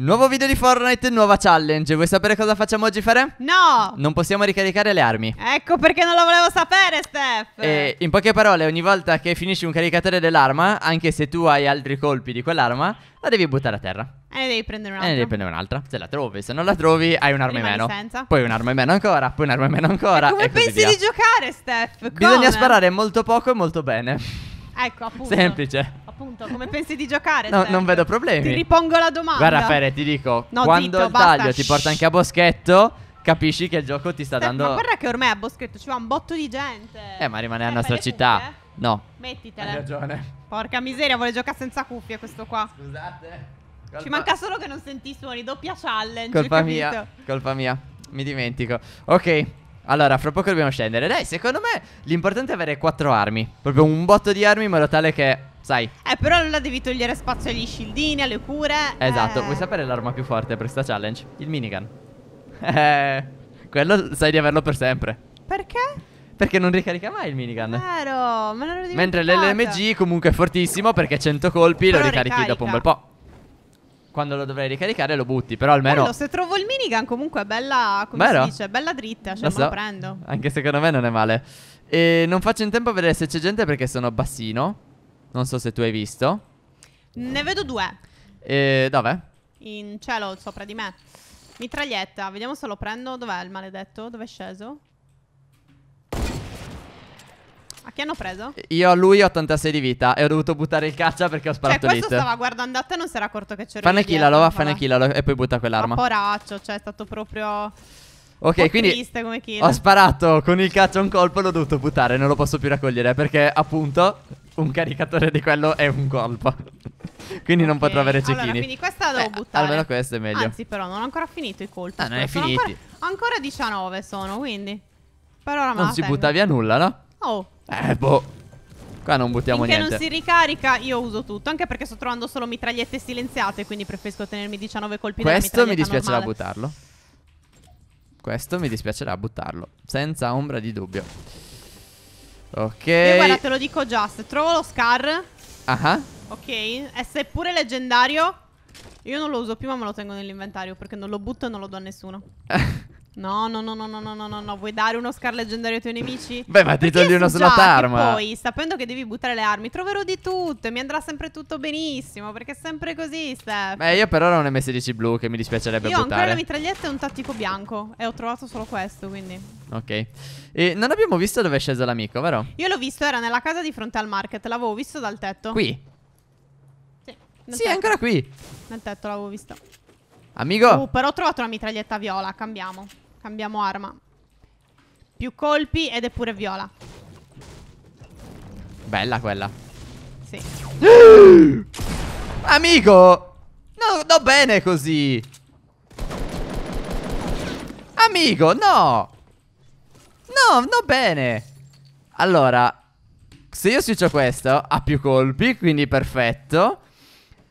Nuovo video di Fortnite, nuova challenge. Vuoi sapere cosa facciamo oggi fare? No! Non possiamo ricaricare le armi. Ecco perché non lo volevo sapere, Steph! E in poche parole, ogni volta che finisci un caricatore dell'arma, anche se tu hai altri colpi di quell'arma, la devi buttare a terra. E ne devi prendere un'altra. E ne devi prendere un'altra. Se la trovi, se non la trovi, hai un'arma in meno. Senza. Poi un'arma in meno ancora, poi un'arma in meno ancora. E come e pensi di giocare, Steph? Come? Bisogna sparare molto poco e molto bene. Ecco, appunto. Semplice appunto, come pensi di giocare? No, non vedo problemi. Ti ripongo la domanda. Guarda, Raffaele, ti dico, no, quando zitto, il basta. taglio ti porta anche a boschetto, capisci che il gioco ti sta Steph, dando. Ma guarda che ormai a boschetto ci va un botto di gente. Eh, ma rimane eh, nella nostra città. Cuffie? Eh. No. Mettitela. Hai ragione. Porca miseria, vuole giocare senza cuffie questo qua. Scusate. Colpa... Ci manca solo che non senti i suoni, doppia challenge. Colpa mia, colpa mia, mi dimentico. Ok, allora, fra poco dobbiamo scendere. Dai, secondo me l'importante è avere quattro armi. Proprio un botto di armi in modo tale che sai. Eh, però allora devi togliere spazio agli scildini, alle cure. Esatto, eh. vuoi sapere l'arma più forte per questa challenge? Il minigun. Eh, quello sai di averlo per sempre. Perché? Perché non ricarica mai il minigun. Vero, me l'ero Mentre l'LMG comunque è fortissimo perché 100 colpi però lo ricarichi ricarica. dopo un bel po'. Quando lo dovrei ricaricare lo butti, però almeno... Bello, se trovo il minigun comunque è bella, come Vero? si dice, bella dritta, cioè lo, so. lo prendo. Anche secondo me non è male. E non faccio in tempo a vedere se c'è gente perché sono bassino. Non so se tu hai visto. Ne vedo due. E dov'è? In cielo, sopra di me. Mitraglietta, vediamo se lo prendo. Dov'è il maledetto? Dov'è sceso? A chi hanno preso? Io a lui 86 di vita e ho dovuto buttare il caccia perché ho cioè, sparato lì. Cioè, questo lit. stava guardando a te e non si era accorto che c'era. Fanne killalo, va, fanne killalo e poi butta quell'arma. poraccio, cioè, è stato proprio. Ok, quindi ho sparato con il caccia un colpo e l'ho dovuto buttare, non lo posso più raccogliere perché appunto un caricatore di quello è un colpo. quindi okay. non potrò avere cecchini. Allora, quindi questa la devo eh, buttare. Almeno questa è meglio. Anzi, però, non ho ancora finito i colpi. Ah, non è finito. Ancora, ancora, 19 sono, quindi. Per ora Non si tengo. butta via nulla, no? Oh. Eh, boh. Qua non buttiamo Finché niente. Se non si ricarica, io uso tutto. Anche perché sto trovando solo mitragliette silenziate. Quindi preferisco tenermi 19 colpi Questo mi dispiacerà normale. buttarlo. Questo mi dispiacerà buttarlo. Senza ombra di dubbio. Ok. Io guarda, te lo dico già. Se trovo lo Scar. Ah. Ok. E se è pure leggendario. Io non lo uso più, ma me lo tengo nell'inventario. Perché non lo butto e non lo do a nessuno. No, no, no, no, no, no, no, no, vuoi dare uno scar leggendario ai tuoi nemici? Beh, ma ti togli una slot arma. Poi, sapendo che devi buttare le armi, troverò di tutto e mi andrà sempre tutto benissimo, perché è sempre così, Steph. Beh, io per ora ho un M16 blu che mi dispiacerebbe io buttare. Io ho ancora la mitraglietta e un tattico bianco e ho trovato solo questo, quindi. Ok. E non abbiamo visto dove è sceso l'amico, vero? Io l'ho visto, era nella casa di fronte al market, l'avevo visto dal tetto. Qui? Sì. Sì, tetto. è ancora qui. Nel tetto l'avevo visto. Amico? Uh, però ho trovato una mitraglietta viola, cambiamo. Cambiamo arma. Più colpi ed è pure viola. Bella quella. Sì. Amico! No, no bene così. Amico, no! No, no bene. Allora, se io switcho questo, ha più colpi, quindi perfetto.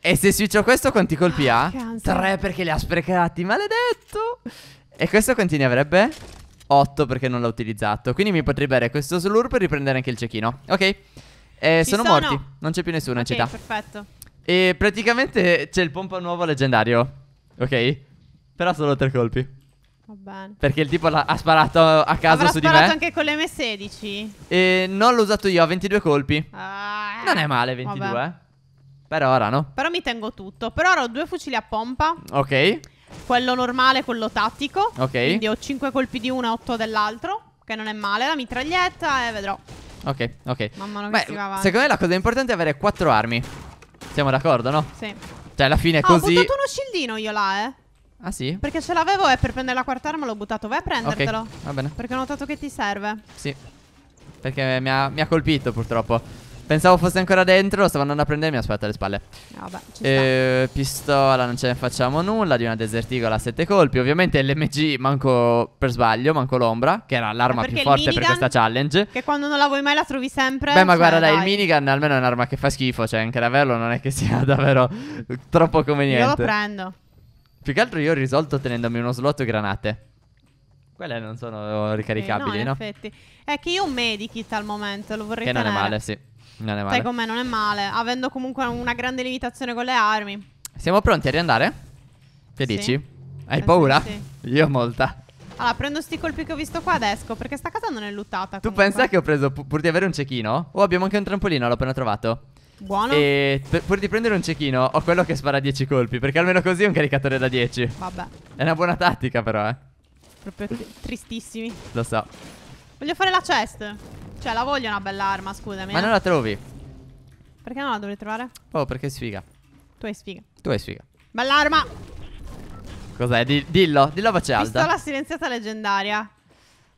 E se switcho questo, quanti colpi ah, ha? Tre perché li ha sprecati, maledetto! E questo quanti ne avrebbe? 8 perché non l'ho utilizzato Quindi mi potrebbe bere questo slur per riprendere anche il cecchino Ok eh, sono, sono, morti Non c'è più nessuno okay, in città perfetto E praticamente c'è il pompa nuovo leggendario Ok Però solo tre colpi Va bene. Perché il tipo ha sparato a caso Avrà su di me. Ha sparato anche con le m 16 E non l'ho usato io, ha 22 colpi. Ah, non è male 22. Vabbè. Eh. Per ora no. Però mi tengo tutto. Per ora ho due fucili a pompa. Ok. Quello normale, quello tattico. Ok. Quindi ho 5 colpi di uno e 8 dell'altro. Che non è male. La mitraglietta e vedrò. Ok, ok. Mamma mano Beh, Secondo me la cosa importante è avere 4 armi. Siamo d'accordo, no? Sì. Cioè, alla fine è ah, così. Ho buttato uno scildino io là, eh. Ah, sì? Perché ce l'avevo e per prendere la quarta arma l'ho buttato. Vai a prendertelo. Okay, va bene. Perché ho notato che ti serve. Sì. Perché mi ha, mi ha colpito, purtroppo. Pensavo fosse ancora dentro, stavo andando a prendere e mi ha alle spalle. Vabbè, ci eh, Pistola, non ce ne facciamo nulla. Di una deserticola a sette colpi. Ovviamente l'MG manco per sbaglio, manco l'ombra, che era eh, l'arma più forte per questa challenge. Che quando non la vuoi mai la trovi sempre. Beh, ma cioè, guarda, dai, dai, il minigun almeno è un'arma che fa schifo. Cioè, anche averlo non è che sia davvero troppo conveniente. Io lo prendo. Più che altro io ho risolto tenendomi uno slot granate. Quelle non sono ricaricabili, eh, no? In no? effetti. È che io ho un medikit al momento, lo vorrei che tenere. Che non è male, sì. Non è male. Stai con me, non è male. Avendo comunque una grande limitazione con le armi. Siamo pronti a riandare? Che sì. dici? Hai eh paura? Sì. Io ho molta. Allora, prendo sti colpi che ho visto qua ed esco, perché sta casa non è luttata. Tu pensa che ho preso, pur di avere un cecchino? Oh, abbiamo anche un trampolino, l'ho appena trovato. Buono. E pur di prendere un cecchino, ho quello che spara 10 colpi, perché almeno così è un caricatore da 10. Vabbè. È una buona tattica, però, eh. Proprio tristissimi. Lo so. Voglio fare la chest. Cioè, la voglio una bella arma, scusami. Ma eh. non la trovi. Perché non la dovrei trovare? Oh, perché è sfiga. Tu hai sfiga. Tu hai sfiga. Bella arma. Cos'è? dillo, dillo a voce alta. Pistola silenziata leggendaria.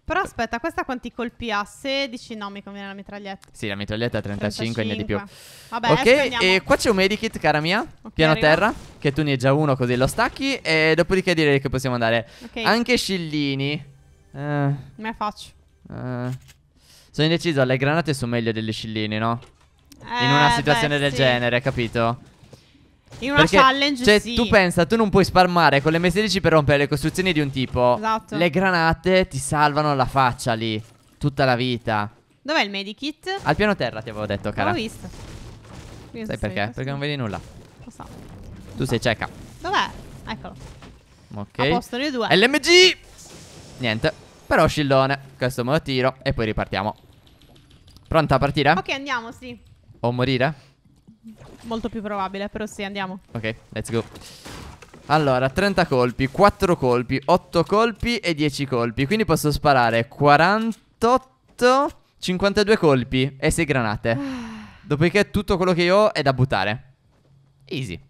Però aspetta, questa quanti colpi ha? 16? No, mi conviene la mitraglietta. Sì, la mitraglietta ha 35, 35. di più. Vabbè, ok, e qua c'è un medikit, cara mia. Okay, piano arrivo. terra. Che tu ne hai già uno, così lo stacchi. E dopodiché direi che possiamo andare. Okay. Anche scillini. Eh. Me faccio. Eh, sono indeciso, le granate sono meglio delle scilline, no? Eh, In una eh, situazione beh, del sì. genere, capito? In una Perché, challenge cioè, sì. tu pensa, tu non puoi spalmare con le M16 per rompere le costruzioni di un tipo. Esatto. Le granate ti salvano la faccia lì, tutta la vita. Dov'è il medikit? Al piano terra ti avevo detto, cara. L'ho visto. Io Sai perché? Perché non vedi nulla. Lo so. Tu Lo sei cieca. Dov'è? Eccolo. Ok. A posto, noi due. LMG! Niente. Però scillone Questo me lo tiro E poi ripartiamo Pronta a partire? Ok andiamo sì O morire? Molto più probabile Però sì andiamo Ok let's go allora, 30 colpi, 4 colpi, 8 colpi e 10 colpi. Quindi posso sparare 48, 52 colpi e 6 granate. Ah. Dopodiché tutto quello che io ho è da buttare. Easy.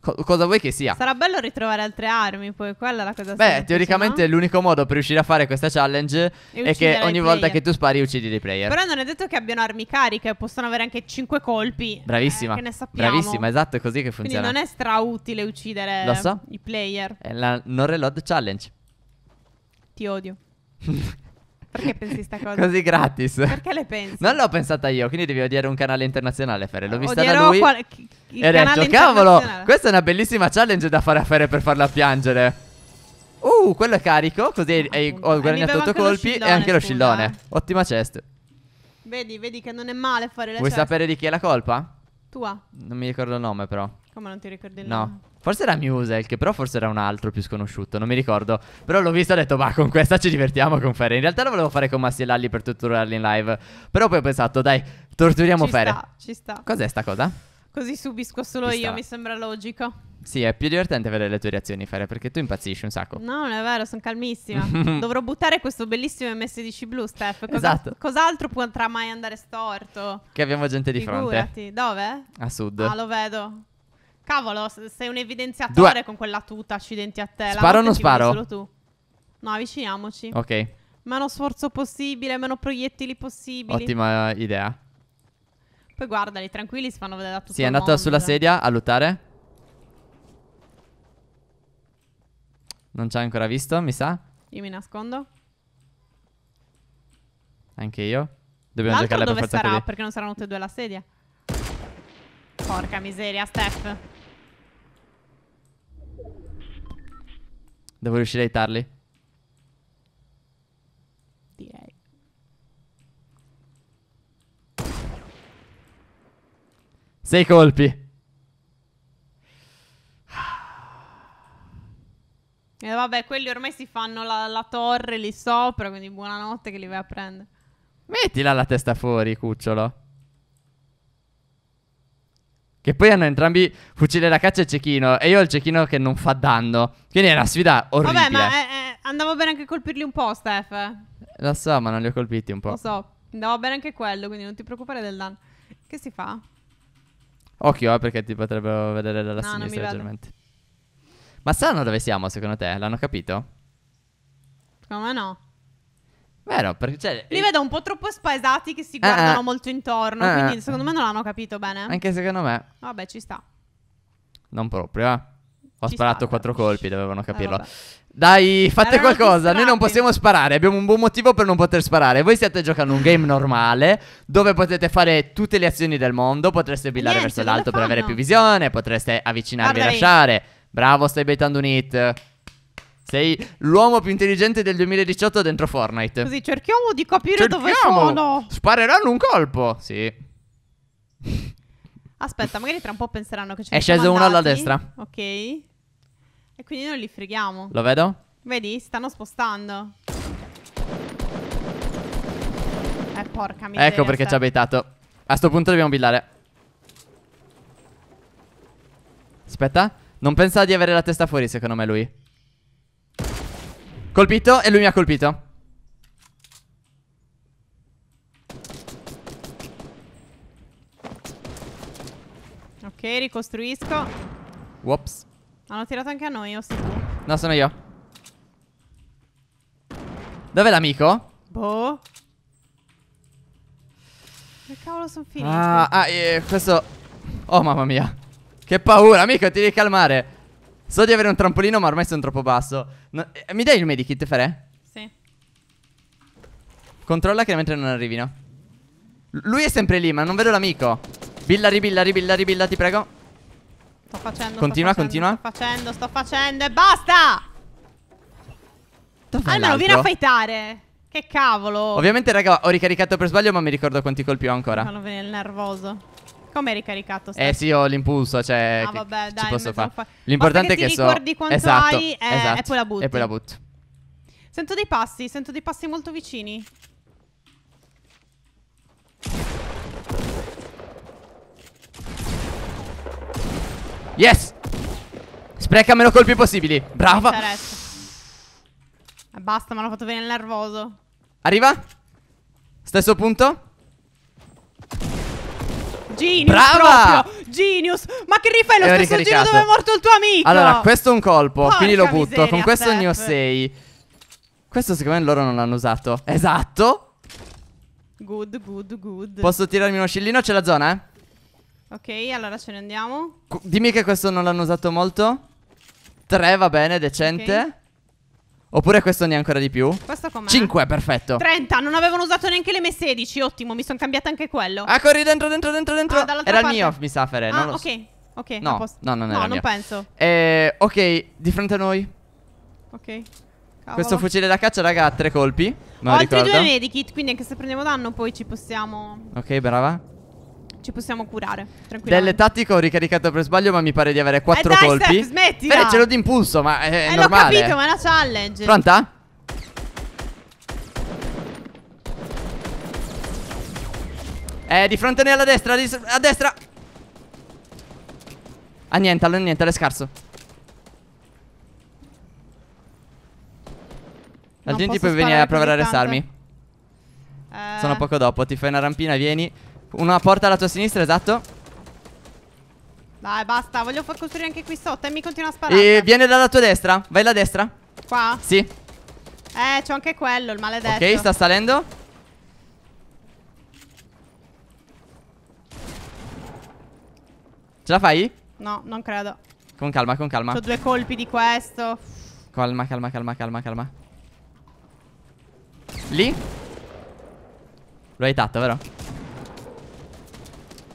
Co- cosa vuoi che sia? Sarà bello ritrovare altre armi, poi quella è la cosa Beh, teoricamente no? l'unico modo per riuscire a fare questa challenge è che ogni volta che tu spari uccidi dei player. Però non è detto che abbiano armi cariche, possono avere anche 5 colpi. Eh, Bravissima. Eh, che ne sappiamo. Bravissima, esatto, è così che funziona. Quindi non è strautile uccidere Lo so. i player. È la non reload challenge. Ti odio. Perché pensi sta cosa? Così gratis. Perché le pensi? Non l'ho pensata io, quindi devi odiare un canale internazionale, Ferre. L'ho vista Odierò da lui. Qual- il e ho detto, cavolo, questa è una bellissima challenge da fare a Ferre per farla piangere. Uh, quello è carico, così ah, hai, ho guadagnato otto colpi e anche lo scillone. Ottima chest. Vedi, vedi che non è male fare le Vuoi chest. sapere di chi è la colpa? Tua. Non mi ricordo il nome però. Come non ti ricordi il no. nome? Forse era Musel, che però forse era un altro più sconosciuto, non mi ricordo. Però l'ho visto e ho detto, ma con questa ci divertiamo con Ferre. In realtà lo volevo fare con Massi e Lalli per torturarli in live. Però poi ho pensato, dai, torturiamo ci Ferre. Sta, ci sta. Cos'è sta cosa? Così subisco solo ci io, sta. mi sembra logico. Sì, è più divertente vedere le tue reazioni, Fere, perché tu impazzisci un sacco. No, non è vero, sono calmissima. Dovrò buttare questo bellissimo MS10 blu, Steph. Cosa, esatto. Cos'altro potrà mai andare storto? Che abbiamo gente di Figurati. fronte. Dove? A sud. Ah, lo vedo. Cavolo, sei un evidenziatore Due. con quella tuta, accidenti a te. Sparo o non sparo? Solo tu. No, avviciniamoci. Ok. Meno sforzo possibile, meno proiettili possibili. Ottima idea. Poi guardali, tranquilli, si fanno vedere da tutto Sì, è andato mondo. sulla sedia a lottare. Non ci ha ancora visto, mi sa. Io mi nascondo. Anche io. Dobbiamo giocare per forza sarà? Così. Perché non saranno tutte e due la sedia. Porca miseria, Steph. Devo riuscire a hitarli. Direi. Sei colpi. E eh, vabbè, quelli ormai si fanno la, la, torre lì sopra, quindi buonanotte che li vai a prendere. Mettila la testa fuori, cucciolo. Che poi hanno entrambi fucile da caccia e cecchino. E io ho il cecchino che non fa danno. Quindi è una sfida orribile. Vabbè, ma eh, eh, andava bene anche colpirli un po', Steph. Lo so, ma non li ho colpiti un po'. Lo so, Andavo bene anche quello, quindi non ti preoccupare del danno. Che si fa? Occhio, eh, perché ti potrebbero vedere dalla no, sinistra leggermente. Ma sanno dove siamo, secondo te? L'hanno capito? Secondo me no. Vero, perché cioè, Li vedo un po' troppo spaesati che si guardano eh, eh, molto intorno, eh, quindi eh. secondo me non l'hanno capito bene. Anche secondo me. Vabbè, ci sta. Non proprio, eh. Ho ci sparato sta, quattro colpi, dovevano eh, capirlo. Dai, fate Erano qualcosa. Noi non possiamo sparare. Abbiamo un buon motivo per non poter sparare. Voi state giocando un game normale dove potete fare tutte le azioni del mondo. Potreste billare Niente, verso l'alto per avere più visione. Potreste avvicinarvi e lasciare. Bravo, stai bettando un hit. Sei l'uomo più intelligente del 2018 dentro Fortnite. Così cerchiamo di capire cerchiamo. dove sono. Spareranno un colpo. Sì. Aspetta, magari tra un po' penseranno che c'è È sceso uno alla destra. Ok. E quindi non li freghiamo. Lo vedo? Vedi? Stanno spostando. Eh, porca miseria. Ecco perché ci ha beitato. A sto punto dobbiamo billare. Aspetta. Non pensa di avere la testa fuori, secondo me, lui. Colpito e lui mi ha colpito Ok, ricostruisco Whoops Hanno tirato anche a noi o sei tu? No, sono io Dov'è l'amico? Boh Che cavolo sono finito? Ah, ah eh, questo Oh mamma mia Che paura, amico, ti devi calmare So di avere un trampolino, ma ormai sono troppo basso. No, eh, mi dai il medikit, Ferè? Sì. Controlla che mentre non arrivino. L lui è sempre lì, ma non vedo l'amico. Billa, ribilla, ribilla, ribilla, ti prego. Sto facendo. Continua, sto facendo, continua. Sto facendo, sto facendo e basta. Almeno vieni a fightare. Che cavolo. Ovviamente, raga, ho ricaricato per sbaglio, ma mi ricordo quanti colpi ho ancora. Fanno venire il nervoso. Come hai ricaricato? Stai? Eh sì, ho l'impulso, cioè Ah, vabbè, dai, posso fare. Fa. L'importante è che so ricordi quanto esatto, hai eh, e, esatto. e poi la butti. E poi la butti. Sento dei passi, sento dei passi molto vicini. Yes! Spreca meno colpi possibili. Brava. Eh, basta, mi hanno fatto venire nervoso. Arriva. Stesso punto. Genius Brava! proprio. Genius. Ma che rifai lo Ero stesso giro dove è morto il tuo amico? Allora, questo è un colpo, Porca quindi lo butto. Con questo Steph. ne ho 6. Questo secondo me loro non l'hanno usato. Esatto. Good, good, good. Posso tirarmi uno scillino? C'è la zona, eh? Ok, allora ce ne andiamo. dimmi che questo non l'hanno usato molto. 3 va bene, decente. Okay. Oppure questo ne è ancora di più? Questo com'è? 5, perfetto. 30, non avevano usato neanche le m 16 ottimo, mi sono cambiata anche quello. Ah, corri dentro, dentro, dentro, dentro. Ah, era parte. il mio, mi sa, Fere. Ah, ok, so. ok. No, no, non era No, non penso. Eh, ok, di fronte a noi. Ok. Cavolo. Questo fucile da caccia, raga, ha tre colpi. Non Ho altri ricordo. due medikit, quindi anche se prendiamo danno poi ci possiamo... Ok, brava ci possiamo curare. Delle tattiche ho ricaricato per sbaglio, ma mi pare di avere quattro eh dai, colpi. Steph, smettila! Eh, ce l'ho d'impulso, ma è eh, normale. l'ho capito, ma è una challenge. Pronta? Eh, di fronte a noi alla destra, a destra. Annientalo, ah, annientalo, è scarso. Altrimenti puoi venire a provare a restarmi. Eh. Sono poco dopo, ti fai una rampina, vieni. Una porta alla tua sinistra, esatto. Dai, basta, voglio far costruire anche qui sotto e mi continua a sparare. E viene dalla tua destra, vai alla destra. Qua? Sì. Eh, c'ho anche quello, il maledetto. Ok, sta salendo. Ce la fai? No, non credo. Con calma, con calma. Ho due colpi di questo. Calma, calma, calma, calma, calma. Lì? Lo hai tatto, vero?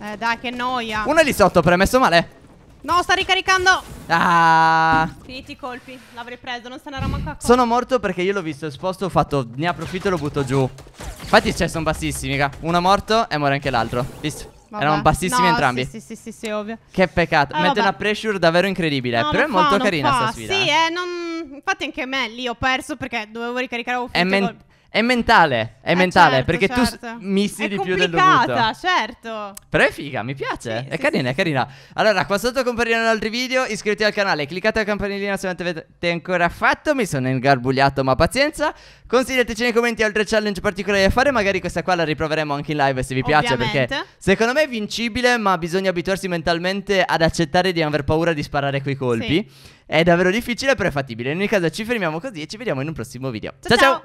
Eh dai, che noia. Uno è lì sotto, premesso male. No, sta ricaricando. Ah. Finiti i colpi. L'avrei preso, non se ne era manco accorto. Sono morto perché io l'ho visto esposto. Ho fatto, ne approfitto e lo butto giù. Infatti, cioè, sono bassissimi, raga. Uno morto e muore anche l'altro. Visto? Vabbè. Erano bassissimi no, entrambi. Sì, sì, sì, sì, sì, ovvio. Che peccato. Eh, Mette una pressure davvero incredibile. No, però è fa, molto carina fa. sta sfida. Sì, eh. eh, non... infatti anche me lì ho perso perché dovevo ricaricare. Ho è, men- è mentale, è eh mentale, certo, perché certo. tu missi è di più del dovuto. È complicata, certo. Però è figa, mi piace, sì, è sì, carina, sì. è carina. Allora, qua sotto compariranno altri video, iscriviti al canale, cliccate la campanellina se non avete ancora fatto, mi sono ingarbugliato, ma pazienza. Consigliateci nei commenti altre challenge particolari da fare, magari questa qua la riproveremo anche in live se vi Ovviamente. piace, perché secondo me è vincibile, ma bisogna abituarsi mentalmente ad accettare di aver paura di sparare quei colpi. È davvero difficile, però è fattibile. In ogni caso ci fermiamo così e ci vediamo in un prossimo video. ciao! ciao. ciao.